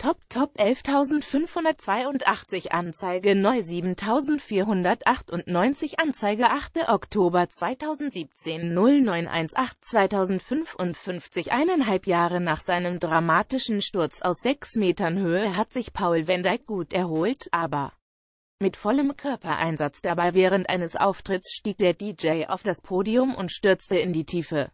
Top Top 11.582 Anzeige neu 7.498 Anzeige 8. Oktober 2017 0918 2055 Eineinhalb Jahre nach seinem dramatischen Sturz aus 6 Metern Höhe hat sich Paul van gut erholt, aber mit vollem Körpereinsatz dabei während eines Auftritts stieg der DJ auf das Podium und stürzte in die Tiefe.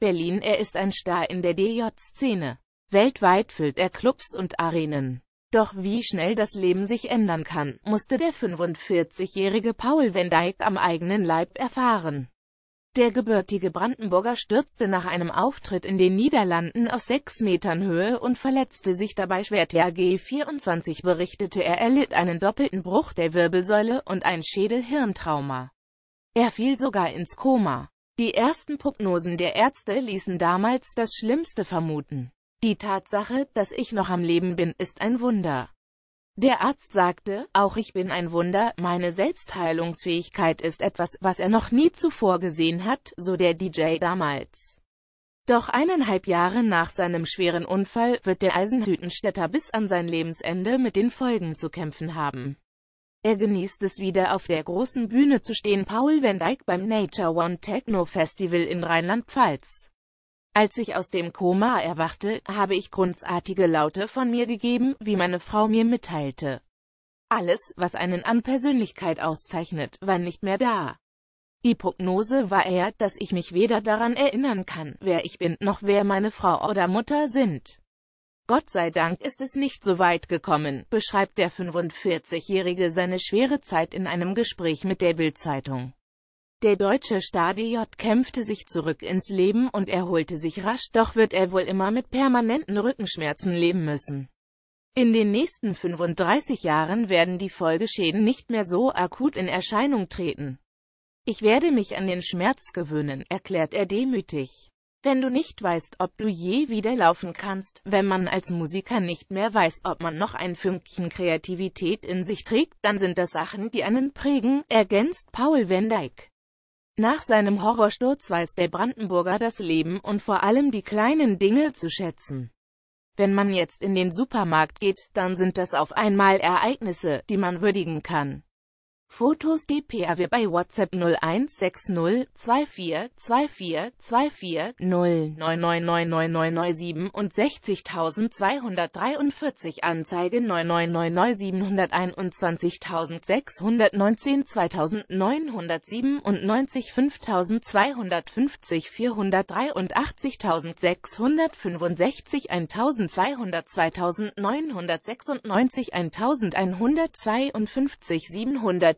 Berlin Er ist ein Star in der DJ-Szene. Weltweit füllt er Clubs und Arenen. Doch wie schnell das Leben sich ändern kann, musste der 45-jährige Paul van Dyck am eigenen Leib erfahren. Der gebürtige Brandenburger stürzte nach einem Auftritt in den Niederlanden aus 6 Metern Höhe und verletzte sich dabei schwer. Der G24 berichtete, er erlitt einen doppelten Bruch der Wirbelsäule und ein Schädelhirntrauma. Er fiel sogar ins Koma. Die ersten Prognosen der Ärzte ließen damals das Schlimmste vermuten. Die Tatsache, dass ich noch am Leben bin, ist ein Wunder. Der Arzt sagte, auch ich bin ein Wunder, meine Selbstheilungsfähigkeit ist etwas, was er noch nie zuvor gesehen hat, so der DJ damals. Doch eineinhalb Jahre nach seinem schweren Unfall wird der Eisenhütenstädter bis an sein Lebensende mit den Folgen zu kämpfen haben. Er genießt es wieder auf der großen Bühne zu stehen Paul van Dyck beim Nature One Techno Festival in Rheinland-Pfalz. Als ich aus dem Koma erwachte, habe ich grundartige Laute von mir gegeben, wie meine Frau mir mitteilte. Alles, was einen an Persönlichkeit auszeichnet, war nicht mehr da. Die Prognose war eher, dass ich mich weder daran erinnern kann, wer ich bin, noch wer meine Frau oder Mutter sind. Gott sei Dank ist es nicht so weit gekommen, beschreibt der 45-Jährige seine schwere Zeit in einem Gespräch mit der Bild-Zeitung. Der deutsche Stadiot kämpfte sich zurück ins Leben und erholte sich rasch, doch wird er wohl immer mit permanenten Rückenschmerzen leben müssen. In den nächsten 35 Jahren werden die Folgeschäden nicht mehr so akut in Erscheinung treten. Ich werde mich an den Schmerz gewöhnen, erklärt er demütig. Wenn du nicht weißt, ob du je wieder laufen kannst, wenn man als Musiker nicht mehr weiß, ob man noch ein Fünkchen Kreativität in sich trägt, dann sind das Sachen, die einen prägen, ergänzt Paul van Dyck. Nach seinem Horrorsturz weiß der Brandenburger das Leben und vor allem die kleinen Dinge zu schätzen. Wenn man jetzt in den Supermarkt geht, dann sind das auf einmal Ereignisse, die man würdigen kann. Fotos dpaw bei WhatsApp 0160 24 24 24 09999997 und 60.243 Anzeige 9999721.619 2997 5250 483665 1200 2996 1152 700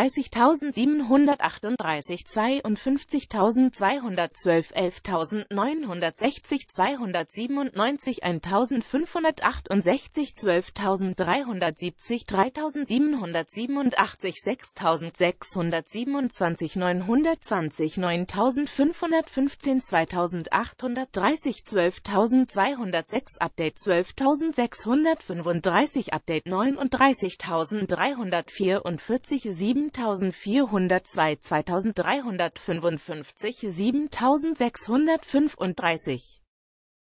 31.738, 52.212, Update 12.635, Update 39.344, 7.000 7402, 2355, 7635.